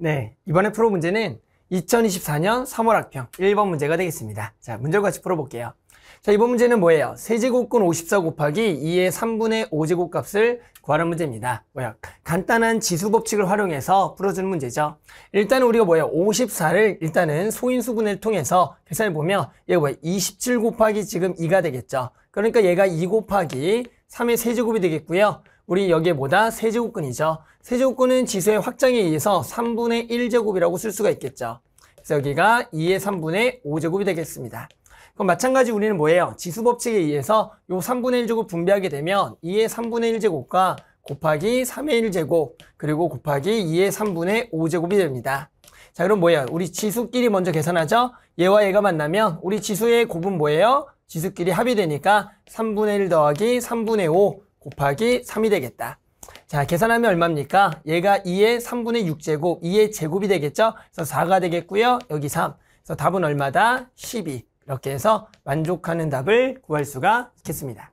네, 이번에 풀어 문제는 2024년 3월 학평 1번 문제가 되겠습니다. 자, 문제를 같이 풀어볼게요. 자, 이번 문제는 뭐예요? 세제곱근 54 곱하기 2의 3분의 5제곱 값을 구하는 문제입니다. 뭐야? 간단한 지수 법칙을 활용해서 풀어주는 문제죠. 일단은 우리가 뭐예요? 54를 일단은 소인수분해를 통해서 계산해보면 얘가 뭐야요27 곱하기 지금 2가 되겠죠. 그러니까 얘가 2 곱하기 3의 세제곱이 되겠고요. 우리 여기에 뭐다? 세제곱근이죠. 세제곱근은 지수의 확장에 의해서 3분의 1제곱이라고 쓸 수가 있겠죠. 그래서 여기가 2의 3분의 5제곱이 되겠습니다. 그럼 마찬가지 우리는 뭐예요? 지수 법칙에 의해서 요 3분의 1제곱 분배하게 되면 2의 3분의 1제곱과 곱하기 3의 1제곱 그리고 곱하기 2의 3분의 5제곱이 됩니다. 자 그럼 뭐예요? 우리 지수끼리 먼저 계산하죠? 얘와 얘가 만나면 우리 지수의 곱은 뭐예요? 지수끼리 합이 되니까 3분의 1 더하기 3분의 5 곱하기 3이 되겠다. 자, 계산하면 얼마입니까? 얘가 2의 3분의 6제곱, 2의 제곱이 되겠죠? 그래서 4가 되겠고요. 여기 3. 그래서 답은 얼마다? 12. 이렇게 해서 만족하는 답을 구할 수가 있겠습니다.